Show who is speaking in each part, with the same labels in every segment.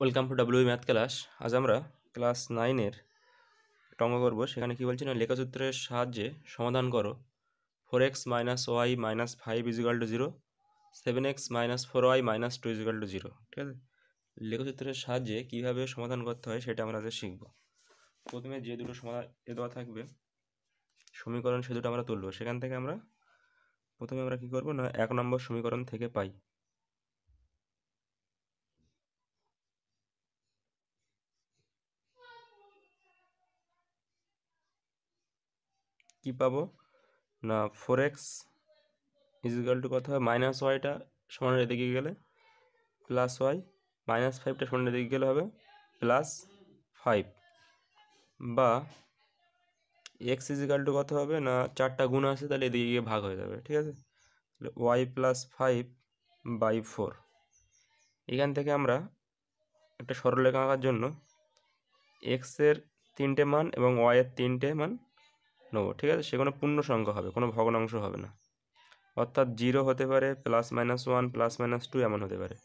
Speaker 1: welcome to W math class আজ আমরা class নাইনের টঙ্গ করবো সেখানে কী বলছি না লেখাসূত্রের সাহায্যে সমাধান করো four x minus y minus five equal to zero seven x minus four y minus two equal to zero ঠিক আছে লেখচিত্রের সাহায্যে কীভাবে সমাধান করতে হয় সেটা আমরা আজকে শিখব প্রথমে যে দুটো সমাধান এ দেওয়া থাকবে সমীকরণ সে দুটো আমরা তুলব সেখান থেকে আমরা প্রথমে আমরা কী করবো না এক নম্বর সমীকরণ থেকে পাই কী পাবো না ফোর এক্স ইজিক্যাল টু কত হবে মাইনাস ওয়াইটা সমানের এদিকে গেলে প্লাস ওয়াই মাইনাস ফাইভটা সমানের এদিকে গেলে হবে প্লাস ফাইভ বা এক্স ইজিক্যাল টু কত হবে না চারটা গুণ আছে তাহলে এদিকে গিয়ে ভাগ হয়ে যাবে ঠিক আছে তাহলে y plus five by four এখান থেকে আমরা একটা সরলরেখা আঁকার জন্য এক্সের তিনটে মান এবং ওয়াইয়ের তিনটে মান নেব ঠিক আছে সে কোনো পূর্ণ সংখ্যা হবে কোনো ভগ্নাংশ হবে না অর্থাৎ জিরো হতে পারে plus minus one plus minus two এমন হতে পারে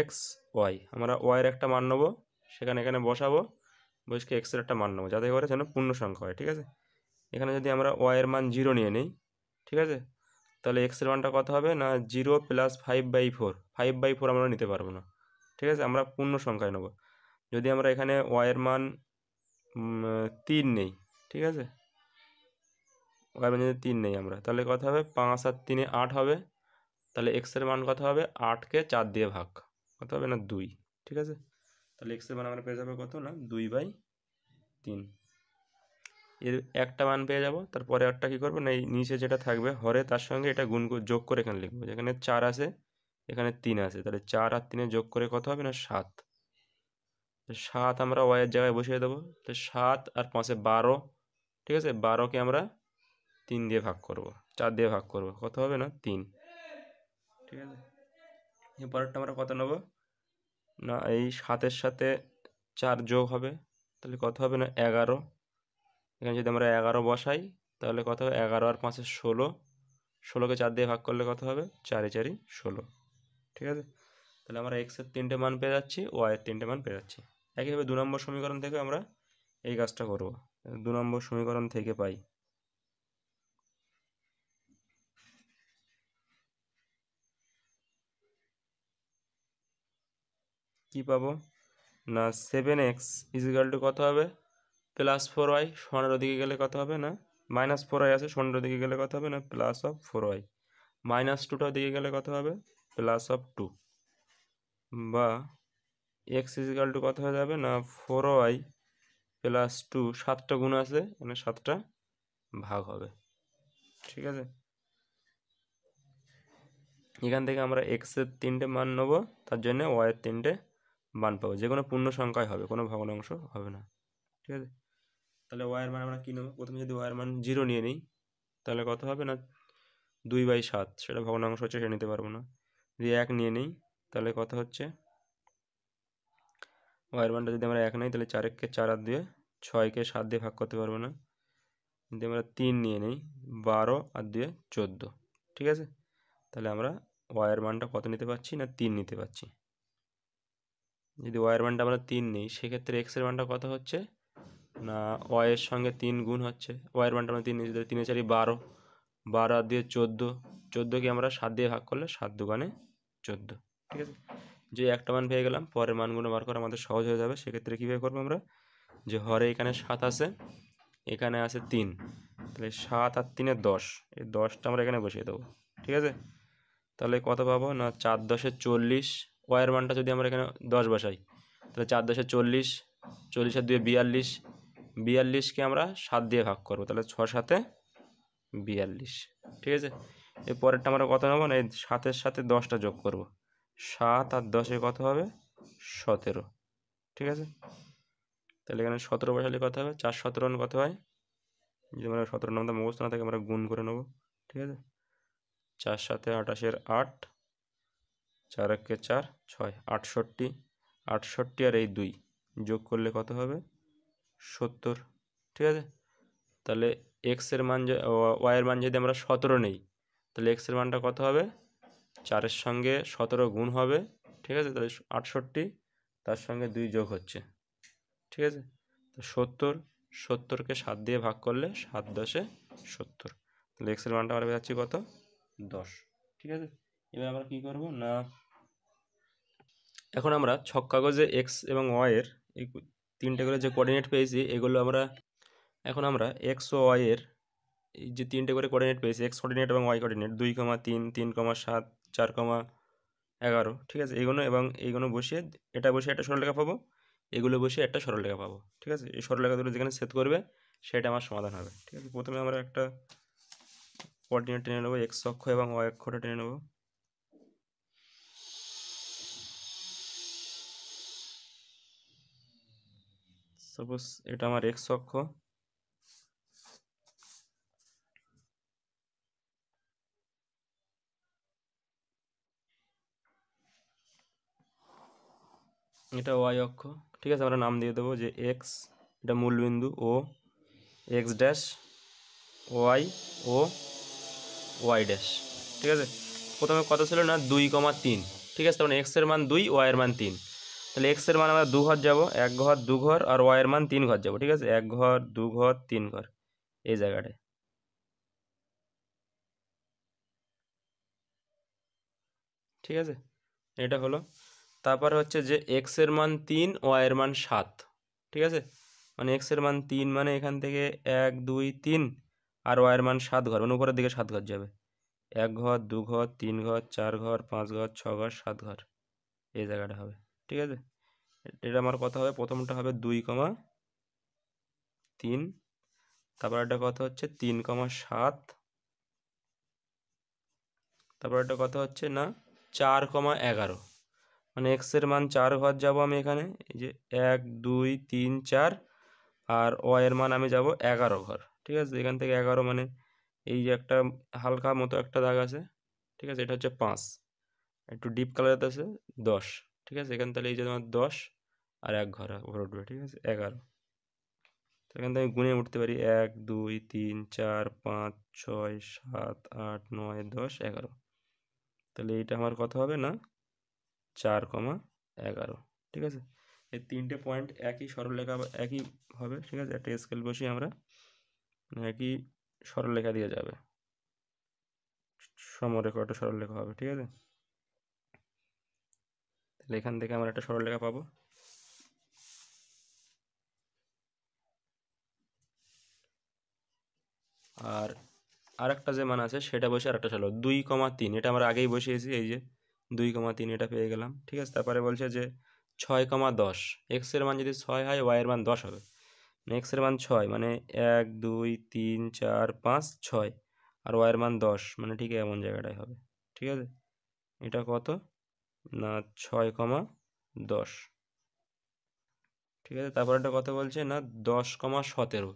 Speaker 1: এক্স ওয়াই আমরা ওয়াইয়ের একটা মান নেবো সেখানে এখানে বসাবো বসকে এক্সের একটা মান নেবো যাতে করে যেন পূর্ণ সংখ্যা হয় ঠিক আছে এখানে যদি আমরা ওয়াইয়ের মান জিরো নিয়ে নিই ঠিক আছে তাহলে এক্সের মানটা কত হবে না zero plus five by four five by four আমরা নিতে পারবো না ঠিক আছে আমরা পূর্ণ সংখ্যায় নেব যদি আমরা এখানে ওয়াইয়ের মান তিন নেই ঠিক আছে ব্যঞ্জনে তিন নেই আমরা তাহলে কত হবে পাঁচ আর তিনে আট হবে তাহলে এক্সের মান কত হবে আটকে চার দিয়ে ভাগ কত হবে না দুই ঠিক আছে তাহলে এক্সের মান আমরা পেয়ে যাবো কত না দুই বাই তিন এর একটা মান পেয়ে যাবো তারপরে একটা কী করবো না এই নিচে যেটা থাকবে হরে তার সঙ্গে এটা গুণ যোগ করে এখানে লিখবো যেখানে চার আছে এখানে তিন আছে তাহলে চার আর তিনে যোগ করে কত হবে না সাত সাত আমরা ওয়ের জায়গায় বসিয়ে দেবো তো সাত আর পাঁচে বারো ঠিক আছে বারোকে আমরা তিন দিয়ে ভাগ করব চার দিয়ে ভাগ করব কত হবে না তিন ঠিক আছে এরপরটা আমরা কত নেব না এই সাতের সাথে চার যোগ হবে তাহলে কত হবে না এগারো এখানে যদি আমরা এগারো বসাই তাহলে কত হবে এগারো আর পাঁচের ষোলো ষোলোকে চার দিয়ে ভাগ করলে কত হবে চারে চারি ষোলো ঠিক আছে তাহলে আমরা এক্সের তিনটে মান পেয়ে যাচ্ছি ওয়াইয়ের তিনটে মান পেয়ে যাচ্ছি একইভাবে দু নম্বর সমীকরণ থেকে আমরা এই কাজটা করব দু নম্বর সমীকরণ থেকে পাই কী পাবো না সেভেন এক্স ইজিক্যাল টু কত হবে প্লাস ফোর ওয়াই সোনার দিকে গেলে কত হবে না মাইনাস ফোর ওয়াই আছে সোনার দিকে গেলে কত হবে না plus of four y minus টুটার দিকে গেলে কত হবে প্লাস অফ টু বা এক্স ইজিক্যাল টু কত হয়ে যাবে না ফোর ওয়াই প্লাস টু সাতটা গুণ আছে মানে সাতটা ভাগ হবে ঠিক আছে এখান থেকে আমরা এক্সের তিনটে মান নেবো তার জন্য ওয়াইয়ের তিনটে মান পাবো যে কোনো পূর্ণ সংখ্যায় হবে কোনো ভগ্নাংশ হবে না ঠিক আছে তাহলে ওয়াইয়ের মান আমরা কী নেব প্রথমে যদি ওয়াইয়ের মান জিরো নিয়ে নিই তাহলে কত হবে না দুই বাই সাত সেটা ভগ্নাংশ হচ্ছে সেটা নিতে পারবো না যদি এক নিয়ে নিই তাহলে কত হচ্ছে ওয়াইয়ের মানটা যদি আমরা এক নিই তাহলে চারেককে চার আর দিয়ে ছয়কে সাত দিয়ে ভাগ করতে পারবো না যদি আমরা তিন নিয়ে নিই বারো আর দিয়ে চোদ্দো ঠিক আছে তাহলে আমরা ওয়াইয়ের মানটা কত নিতে পারছি না তিন নিতে পারছি যদি ওয়ের মানটা আমরা তিন নিই সেক্ষেত্রে এক্সের মানটা কত হচ্ছে না ওয়ের সঙ্গে তিন গুণ হচ্ছে ওয়ের মানটা আমরা তিন নিই যদি তিনে চারি বারো বারো আর দিয়ে চোদ্দো চোদ্দোকে আমরা সাত দিয়ে ভাগ করলে সাত দোকানে চোদ্দো ঠিক আছে যে একটা মান পেয়ে গেলাম পরের মানগুলো বার করা আমাদের সহজ হয়ে যাবে সেক্ষেত্রে কীভাবে করবো আমরা যে হরে এখানে সাত আছে এখানে আছে তিন তাহলে সাত আর তিনে দশ এই দশটা আমরা এখানে বসিয়ে দেবো ঠিক আছে তাহলে কত পাবো না চার দশে চল্লিশ ওয়াইয়ের মানটা যদি আমরা এখানে দশ বসাই তাহলে চার দশে চল্লিশ চল্লিশ আর দুয়ে বিয়াল্লিশ বিয়াল্লিশকে আমরা সাত দিয়ে ভাগ করবো তাহলে ছ সাথে বিয়াল্লিশ ঠিক আছে এর পরেরটা আমরা কত নেবো না এই সাতের সাথে দশটা যোগ করব সাত আর দশে কত হবে সতেরো ঠিক আছে তাহলে এখানে সতেরো বসালে কত হবে চার সতেরো কত হয় যদি আমরা সতেরো নামটা মুখস্থ না থাকে আমরা গুণ করে নেবো ঠিক আছে চার সাথে আঠাশের আট চার একে চার ছয় আটষট্টি আটষট্টি আর এই দুই যোগ করলে কত হবে সত্তর ঠিক আছে তাহলে এক্সের মান ওয়াইয়ের মান যদি আমরা সতেরো নেই তাহলে এক্সের মানটা কত হবে চারের সঙ্গে সতেরো গুণ হবে ঠিক আছে তাহলে আটষট্টি তার সঙ্গে দুই যোগ হচ্ছে ঠিক আছে সত্তর সত্তরকে সাত দিয়ে ভাগ করলে সাত দশে সত্তর তাহলে এক্সের মানটা আমরা পেয়ে কত দশ ঠিক আছে এবার আমরা কি করব না এখন আমরা ছক কাগজে এক্স এবং ওয়াইয়ের এই তিনটে করে যে কোঅর্ডিনেট পেয়েছি এগুলো আমরা এখন আমরা এক্স ও ওয়াই এর এই যে তিনটে করে কোঅর্ডিনেট পেয়েছি এক্স কোঅর্ডিনেট এবং ওয়াই কোঅর্ডিনেট দুই কমা তিন তিন কমা সাত চার কমা এগারো ঠিক আছে এগুলো এবং এইগুলো বসিয়ে এটা বসিয়ে একটা সরলরেখা পাবো এগুলো বসিয়ে একটা সরলরেখা পাবো ঠিক আছে এই সরলরেখা দুটো যেখানে সেট করবে সেটা আমার সমাধান হবে ঠিক আছে প্রথমে আমরা একটা কোঅর্ডিনেট টেনে নেবো এক্স অক্ষ এবং ওয়াই অক্ষটা টেনে নেবো সাপোজ এটা আমার এক্স অক্ষ এটা ওয়াই অক্ষ ঠিক আছে আমরা নাম দিয়ে দেবো যে এক্স এটা মূলবিন্দু ও এক্স ড্যাশ ওয়াই ও ওয়াই ড্যাশ ঠিক আছে প্রথমে কত ছিল না দুই কমা তিন ঠিক আছে তখন মানে এক্সের মান দুই ওয়াইয়ের মান তিন তাহলে এক্সের মান আমরা দু ঘর যাবো এক ঘর দু ঘর আর এর মান তিন ঘর যাবো ঠিক আছে এক ঘর দু ঘর তিন ঘর এই জায়গাটায় ঠিক আছে এটা হলো তারপর হচ্ছে যে এক্সের মান তিন এর মান সাত ঠিক আছে মানে এক্সের মান তিন মানে এখান থেকে এক দুই তিন আর এর মান সাত ঘর মানে উপরের দিকে সাত ঘর যাবে এক ঘর দু ঘর তিন ঘর চার ঘর পাঁচ ঘর ছ ঘর সাত ঘর এই জায়গাটা হবে ঠিক আছে এটা আমার কথা হবে প্রথমটা হবে দুই কমা তিন তারপর একটা কথা হচ্ছে তিন কমা সাত তারপর একটা কথা হচ্ছে না চার কমা এগারো মানে এক্সের মান চার ঘর যাব আমি এখানে এই যে এক দুই তিন চার আর এর মান আমি যাব এগারো ঘর ঠিক আছে এখান থেকে এগারো মানে এই যে একটা হালকা মতো একটা দাগ আছে ঠিক আছে এটা হচ্ছে পাঁচ একটু ডিপ কালারের আছে দশ ঠিক আছে এখানে তাহলে এই যে তোমার দশ আর এক ঘর উপরে উঠবে ঠিক আছে এগারো তো এখান থেকে গুনে উঠতে পারি এক দুই তিন চার পাঁচ ছয় সাত আট নয় দশ এগারো তাহলে এইটা আমার কথা হবে না চার কমা এগারো ঠিক আছে এই তিনটে পয়েন্ট একই সরলরেখা একই হবে ঠিক আছে একটা স্কেল বসি আমরা মানে একই সরলরেখা দিয়ে যাবে সমরেখা একটা সরলরেখা হবে ঠিক আছে তাহলে এখান থেকে আমরা একটা সরলরেখা পাবো আর আর একটা যে মান আছে সেটা বসে আরেকটা সরল দুই কমা তিন এটা আমরা আগেই বসিয়েছি এই যে দুই কমা তিন এটা পেয়ে গেলাম ঠিক আছে তারপরে বলছে যে ছয় কমা দশ এক্সের মান যদি ছয় হয় ওয়াইয়ের মান দশ হবে এক্সের মান ছয় মানে এক দুই তিন চার পাঁচ ছয় আর ওয়াইয়ের মান দশ মানে ঠিক এমন জায়গাটাই হবে ঠিক আছে এটা কত না ছয় কমা দশ ঠিক আছে তারপর একটা কথা বলছে না দশ কমা সতেরো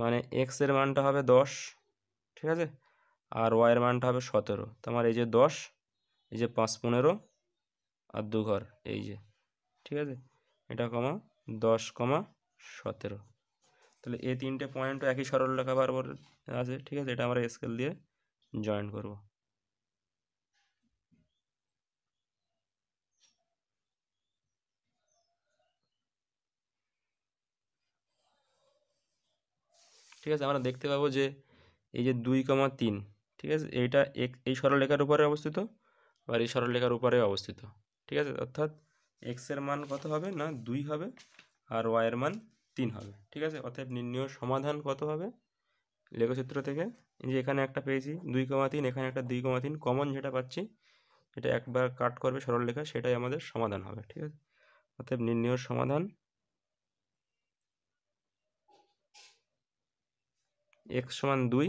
Speaker 1: মানে এক্সের মানটা হবে দশ ঠিক আছে আর ওয়াইয়ের মানটা হবে সতেরো তোমার এই যে দশ এই যে পাঁচ পনেরো আর দু ঘর এই যে ঠিক আছে এটা কমা দশ কমা সতেরো তাহলে এই তিনটে পয়েন্টও একই সরল রেখা বারবার আছে ঠিক আছে এটা আমরা স্কেল দিয়ে জয়েন করব ঠিক আছে আমরা দেখতে পাবো যে এই যে দুই কমা তিন ঠিক আছে এইটা এক এই সরলরেখার উপরে অবস্থিত আবার এই সরলরেখার উপরে অবস্থিত ঠিক আছে অর্থাৎ এক্সের মান কত হবে না দুই হবে আর ওয়াইয়ের মান তিন হবে ঠিক আছে অতএব নির্ণয় সমাধান কত হবে লেখচিত্র থেকে যে এখানে একটা পেয়েছি দুই কমা তিন এখানে একটা দুই কমা তিন কমন যেটা পাচ্ছি এটা একবার কাট করবে সরলরেখা সেটাই আমাদের সমাধান হবে ঠিক আছে অতএব নির্ণয় সমাধান এক্স সমান দুই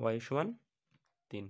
Speaker 1: ওয়াই সমান তিন